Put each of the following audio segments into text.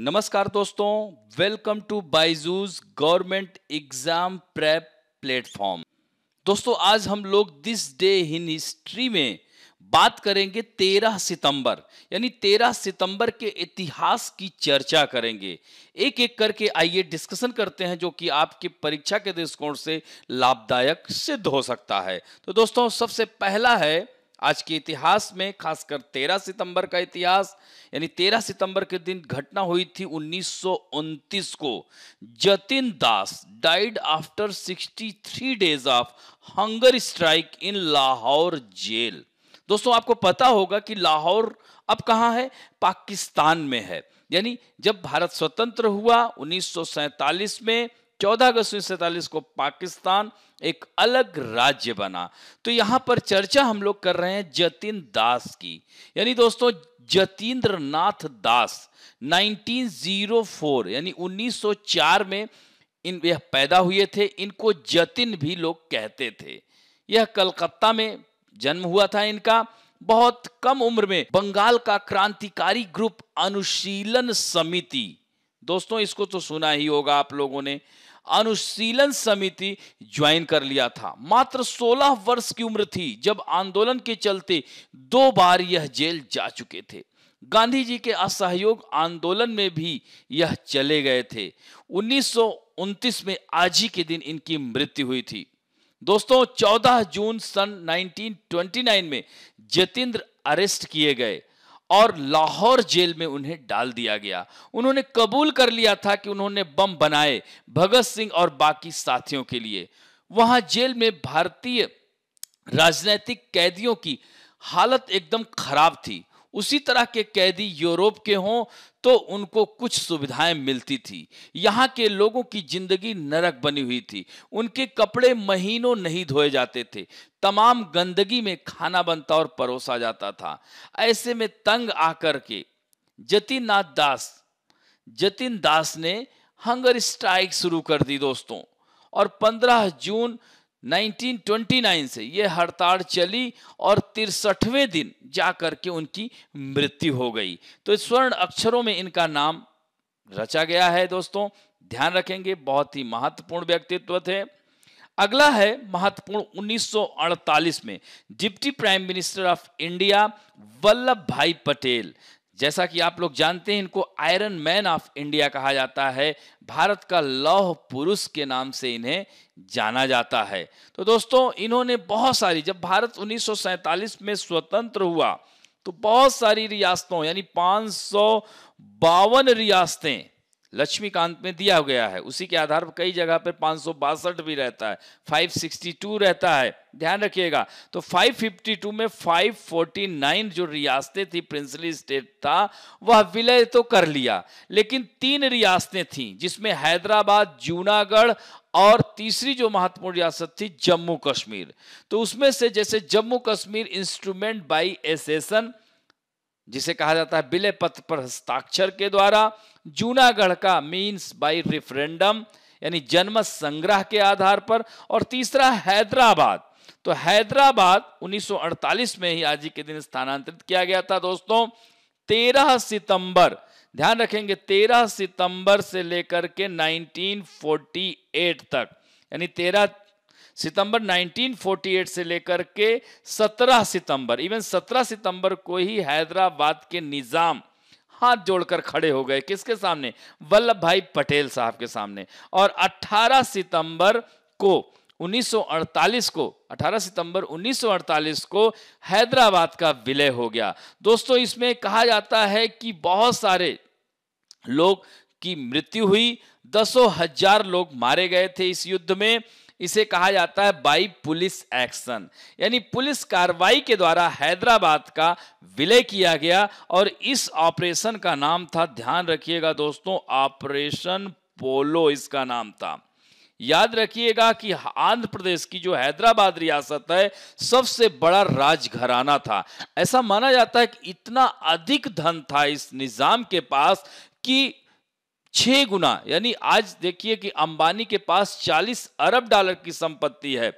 नमस्कार दोस्तों welcome to Byju's government exam prep platform दोस्तों आज हम लोग दिस डे इन हिस्ट्री में बात करेंगे 13 सितंबर यानी 13 सितंबर के इतिहास की चर्चा करेंगे एक एक करके आइए डिस्कशन करते हैं जो कि आपकी परीक्षा के दृष्टिकोण से लाभदायक सिद्ध हो सकता है तो दोस्तों सबसे पहला है आज के इतिहास में खासकर 13 सितंबर का इतिहास यानी 13 सितंबर के दिन घटना हुई थी उन्नीस को Jatin Das died after 63 days of hunger strike in Lahore jail दोस्तों आपको पता होगा कि लाहौर अब कहाँ है पाकिस्तान में है यानी जब भारत स्वतंत्र हुआ उन्नीस में 14 अगस्त उन्नीस को पाकिस्तान एक अलग राज्य बना तो यहां पर चर्चा हम लोग कर रहे हैं जतिन दास की यानी दोस्तों जतीन्द्र नाथ दास 1904 यानी 1904 में इन यह पैदा हुए थे इनको जतिन भी लोग कहते थे यह कलकत्ता में जन्म हुआ था इनका बहुत कम उम्र में बंगाल का क्रांतिकारी ग्रुप अनुशीलन समिति दोस्तों इसको तो सुना ही होगा आप लोगों ने अनुशीलन समिति ज्वाइन कर लिया था मात्र 16 वर्ष की उम्र थी जब आंदोलन के चलते दो बार यह जेल जा चुके थे गांधी जी के असहयोग आंदोलन में भी यह चले गए थे उन्नीस में आज ही के दिन इनकी मृत्यु हुई थी दोस्तों 14 जून सन 1929 में जतेंद्र अरेस्ट किए गए और लाहौर जेल में उन्हें डाल दिया गया उन्होंने कबूल कर लिया था कि उन्होंने बम बनाए भगत सिंह और बाकी साथियों के लिए वहां जेल में भारतीय राजनैतिक कैदियों की हालत एकदम खराब थी उसी तरह के कैदी यूरोप के हों तो उनको कुछ सुविधाएं मिलती थी यहाँ के लोगों की जिंदगी नरक बनी हुई थी उनके कपड़े महीनों नहीं धोए जाते थे तमाम गंदगी में खाना बनता और परोसा जाता था ऐसे में तंग आकर के नाथ दास जतिन दास ने हंगर स्ट्राइक शुरू कर दी दोस्तों और 15 जून 1929 से यह हड़ताल चली और तिरसठवें दिन जाकर के उनकी मृत्यु हो गई तो स्वर्ण अक्षरों में इनका नाम रचा गया है दोस्तों ध्यान रखेंगे बहुत ही महत्वपूर्ण व्यक्तित्व थे अगला है महत्वपूर्ण 1948 में deputy prime minister of India Vallabhbhai Patel जैसा कि आप लोग जानते हैं इनको आयरन मैन ऑफ इंडिया कहा जाता है भारत का लौह पुरुष के नाम से इन्हें जाना जाता है तो दोस्तों इन्होंने बहुत सारी जब भारत 1947 में स्वतंत्र हुआ तो बहुत सारी रियासतों यानी पांच रियासतें लक्ष्मीकांत में दिया गया है उसी के आधार पर कई जगह पर पांच भी रहता है 562 रहता है ध्यान रखिएगा तो 552 में 549 जो रियासतें थी प्रिंसली स्टेट था वह विलय तो कर लिया लेकिन तीन रियासतें थी जिसमें हैदराबाद जूनागढ़ और तीसरी जो महत्वपूर्ण रियासत थी जम्मू कश्मीर तो उसमें से जैसे Jammu Kashmir instrument by accession जिसे कहा जाता है बिले पत्र पर हस्ताक्षर के द्वारा जूनागढ़ का मीन्स बाय रेफरेंडम यानी जन्म संग्रह के आधार पर और तीसरा हैदराबाद तो हैदराबाद 1948 में ही आज के दिन स्थानांतरित किया गया था दोस्तों 13 सितंबर ध्यान रखेंगे 13 सितंबर से लेकर के 1948 तक यानी 13 सितंबर 1948 से लेकर के 17 सितंबर इवन 17 सितंबर को ही हैदराबाद के निज़ाम हाथ जोड़कर खड़े हो गए किसके सामने वल्लभ भाई पटेल साहब के सामने और 18 सितंबर को 1948 को 18 सितंबर 1948 को हैदराबाद का विलय हो गया दोस्तों इसमें कहा जाता है कि बहुत सारे लोग की मृत्यु हुई दसों हजार लोग मारे गए थे इस युद्ध में इसे कहा जाता है बाई पुलिस एक्शन यानी पुलिस कार्रवाई के द्वारा हैदराबाद का विलय किया गया और इस ऑपरेशन का नाम था ध्यान रखिएगा दोस्तों ऑपरेशन पोलो इसका नाम था याद रखिएगा कि आंध्र प्रदेश की जो हैदराबाद रियासत है सबसे बड़ा राजघराना था ऐसा माना जाता है कि इतना अधिक धन था इस निजाम के पास कि छह गुना यानी आज देखिए कि अंबानी के पास 40 अरब डॉलर की संपत्ति है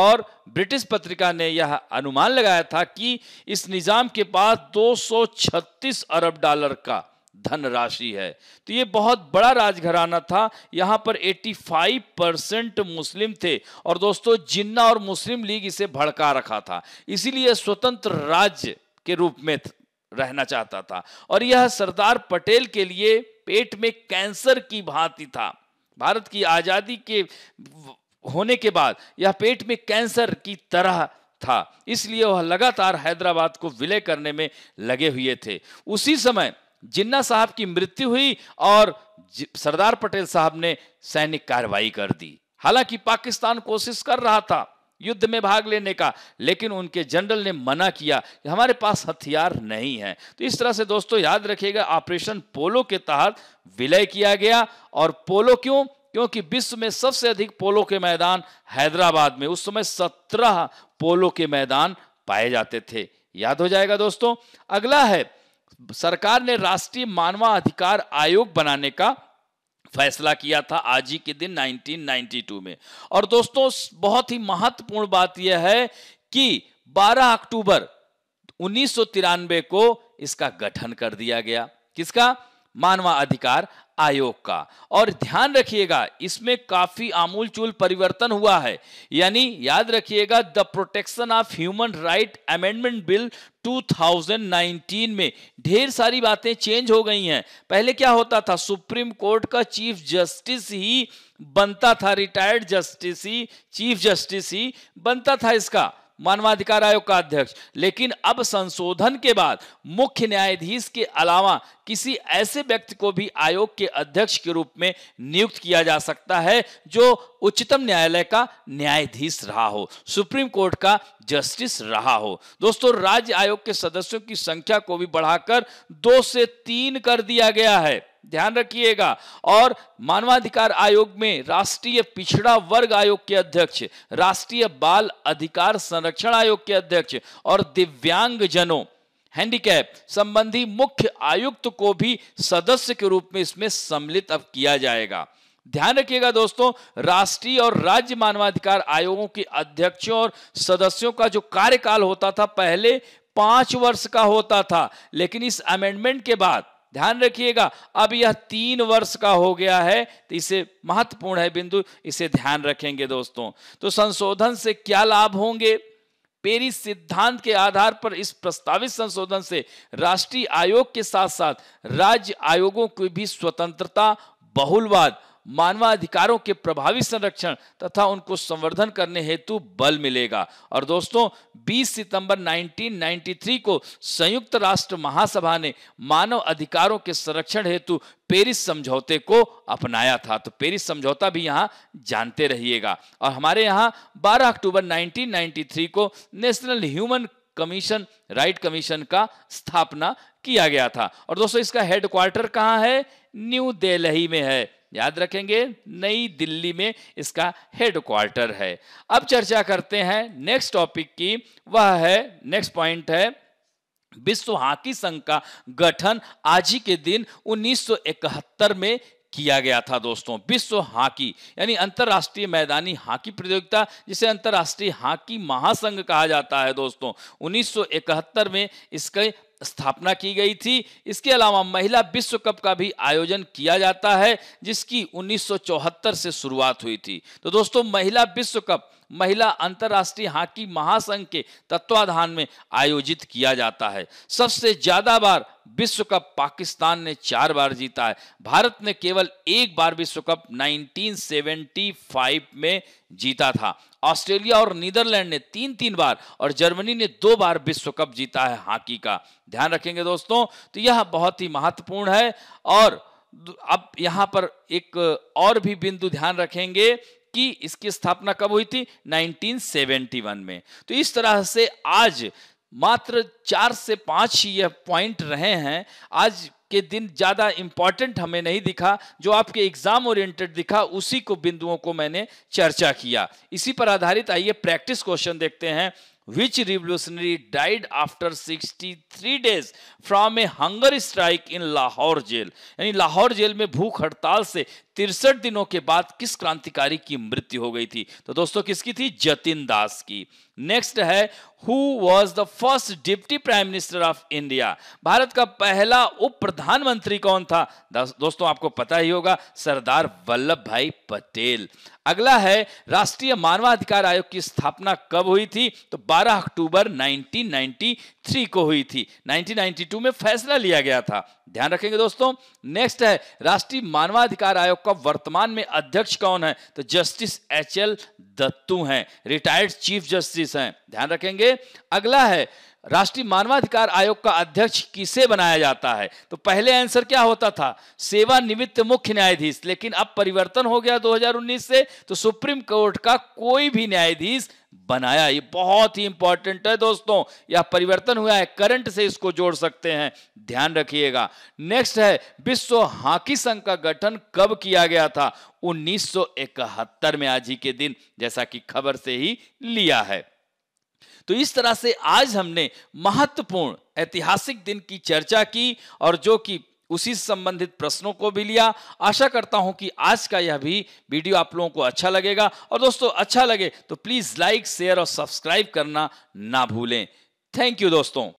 और ब्रिटिश पत्रिका ने यह अनुमान लगाया था कि इस निज़ाम के पास 236 अरब डॉलर का धनराशि है तो ये बहुत बड़ा राजघराना था यहाँ पर 85 परसेंट मुस्लिम थे और दोस्तों जिन्ना और मुस्लिम लीग इसे भड़का रखा था इसीलिए स्वतंत्र राज्य के रूप में रहना चाहता था और यह सरदार पटेल के लिए पेट में कैंसर की भांति था भारत की आज़ादी के होने के बाद यह पेट में कैंसर की तरह था इसलिए वह लगातार हैदराबाद को विलय करने में लगे हुए थे उसी समय जिन्ना साहब की मृत्यु हुई और सरदार पटेल साहब ने सैनिक कार्रवाई कर दी हालांकि पाकिस्तान कोशिश कर रहा था युद्ध में भाग लेने का लेकिन उनके जनरल ने मना किया कि हमारे पास हथियार नहीं है तो इस तरह से दोस्तों याद रखिएगा ऑपरेशन पोलो के तहत विलय किया गया और पोलो क्यों क्योंकि विश्व में सबसे अधिक पोलो के मैदान हैदराबाद में उस समय सत्रह पोलो के मैदान पाए जाते थे याद हो जाएगा दोस्तों अगला है सरकार ने राष्ट्रीय मानवाधिकार आयोग बनाने का फैसला किया था आज ही के दिन 1992 में और दोस्तों बहुत ही महत्वपूर्ण बात यह है कि 12 अक्टूबर उन्नीस को इसका गठन कर दिया गया किसका मानवाधिकार आयोग का और ध्यान रखिएगा इसमें काफी आमूल चूल परिवर्तन हुआ है यानी याद रखिएगा the protection of human right amendment bill 2019 में ढेर सारी बातें चेंज हो गई हैं पहले क्या होता था सुप्रीम कोर्ट का चीफ जस्टिस ही बनता था रिटायर्ड जस्टिस ही चीफ जस्टिस ही बनता था इसका मानवाधिकार आयोग का अध्यक्ष लेकिन अब संशोधन के बाद मुख्य न्यायाधीश के अलावा किसी ऐसे व्यक्ति को भी आयोग के अध्यक्ष के रूप में नियुक्त किया जा सकता है जो उच्चतम न्यायालय का न्यायाधीश रहा हो सुप्रीम कोर्ट का जस्टिस रहा हो दोस्तों राज्य आयोग के सदस्यों की संख्या को भी बढ़ाकर दो से तीन कर दिया गया है ध्यान रखिएगा और मानवाधिकार आयोग में राष्ट्रीय पिछड़ा वर्ग आयोग के अध्यक्ष राष्ट्रीय बाल अधिकार संरक्षण आयोग के अध्यक्ष और दिव्यांग जनों हैंडीकैप संबंधी मुख्य आयुक्त को भी सदस्य के रूप में इसमें सम्मिलित अब किया जाएगा ध्यान रखिएगा दोस्तों राष्ट्रीय और राज्य मानवाधिकार आयोगों के अध्यक्षों और सदस्यों का जो कार्यकाल होता था पहले पांच वर्ष का होता था लेकिन इस अमेंडमेंट के बाद ध्यान रखिएगा अब यह तीन वर्ष का हो गया है तो इसे महत्वपूर्ण है बिंदु इसे ध्यान रखेंगे दोस्तों तो संशोधन से क्या लाभ होंगे पेरिस सिद्धांत के आधार पर इस प्रस्तावित संशोधन से राष्ट्रीय आयोग के साथ साथ राज्य आयोगों की भी स्वतंत्रता बहुलवाद मानवाधिकारों के प्रभावी संरक्षण तथा उनको संवर्धन करने हेतु बल मिलेगा और दोस्तों 20 सितंबर 1993 को संयुक्त राष्ट्र महासभा ने मानव अधिकारों के संरक्षण हेतु पेरिस समझौते को अपनाया था तो पेरिस समझौता भी यहां जानते रहिएगा और हमारे यहां 12 अक्टूबर 1993 को national human commission right commission का स्थापना किया गया था और दोस्तों इसका हेडक्वार्टर कहां है न्यू दिल्ली में है याद रखेंगे नई दिल्ली में इसका हेडक्वार्टर है अब चर्चा करते हैं नेक्स्ट टॉपिक की वह है नेक्स्ट पॉइंट है विश्व हॉकी संघ का गठन आज ही के दिन 1971 में किया गया था दोस्तों विश्व हॉकी यानी अंतरराष्ट्रीय मैदानी हॉकी प्रतियोगिता जिसे अंतर्राष्ट्रीय हॉकी महासंघ कहा जाता है दोस्तों 1971 में इसके स्थापना की गई थी इसके अलावा महिला विश्व कप का भी आयोजन किया जाता है जिसकी 1974 से शुरुआत हुई थी तो दोस्तों महिला विश्व कप महिला अंतर्राष्ट्रीय हॉकी महासंघ के तत्वाधान में आयोजित किया जाता है सबसे ज़्यादा बार विश्व कप पाकिस्तान ने चार बार जीता है भारत ने केवल एक बार विश्व कप 1975 में जीता था ऑस्ट्रेलिया और नीदरलैंड ने तीन तीन बार और जर्मनी ने दो बार विश्व कप जीता है हॉकी का ध्यान रखेंगे दोस्तों तो यह बहुत ही महत्वपूर्ण है और अब यहां पर एक और भी बिंदु ध्यान रखेंगे इसकी इसकी स्थापना कब हुई थी 1971 में तो इस तरह से आज मात्र चार से पांच यह पॉइंट रहे हैं आज के दिन ज़्यादा इंपॉर्टेंट हमें नहीं दिखा जो आपके एग्ज़ाम ओरिएंटेड दिखा उसी को बिंदुओं को मैंने चर्चा किया इसी पर आधारित आइए प्रैक्टिस क्वेश्चन देखते हैं which revolutionary died after 63 days from a hunger strike in Lahore jail यानी लाहौर जेल में भूख हड़ताल से तिरसठ दिनों के बाद किस क्रांतिकारी की मृत्यु हो गई थी तो दोस्तों किसकी थी जतिन दास की नेक्स्ट है who was the first deputy prime minister of India Bharat का पहला उप प्रधानमंत्री कौन था दोस्तों आपको पता ही होगा सरदार वल्लभ भाई पटेल अगला है राष्ट्रीय मानवाधिकार आयोग की स्थापना कब हुई थी तो 12 अक्टूबर 1993 को हुई थी 1992 में फैसला लिया गया था ध्यान रखेंगे दोस्तों नेक्स्ट है राष्ट्रीय मानवाधिकार आयोग का वर्तमान में अध्यक्ष कौन है तो जस्टिस एच एल दत्तू हैं रिटायर्ड चीफ जस्टिस हैं ध्यान रखेंगे अगला है राष्ट्रीय मानवाधिकार आयोग का अध्यक्ष किसे बनाया जाता है तो पहले आंसर क्या होता था सेवा निमित्त मुख्य न्यायाधीश लेकिन अब परिवर्तन हो गया 2019 से तो सुप्रीम कोर्ट का कोई भी न्यायाधीश बनाया ये बहुत ही इंपॉर्टेंट है दोस्तों यह परिवर्तन हुआ है करंट से इसको जोड़ सकते हैं ध्यान रखिएगा नेक्स्ट है विश्व हॉकी संघ का गठन कब किया गया था उन्नीस में आज ही के दिन जैसा कि खबर से ही लिया है तो इस तरह से आज हमने महत्वपूर्ण ऐतिहासिक दिन की चर्चा की और जो कि उसी से संबंधित प्रश्नों को भी लिया आशा करता हूं कि आज का यह भी वीडियो आप लोगों को अच्छा लगेगा और दोस्तों अच्छा लगे तो प्लीज़ लाइक शेयर और सब्सक्राइब करना ना भूलें थैंक यू दोस्तों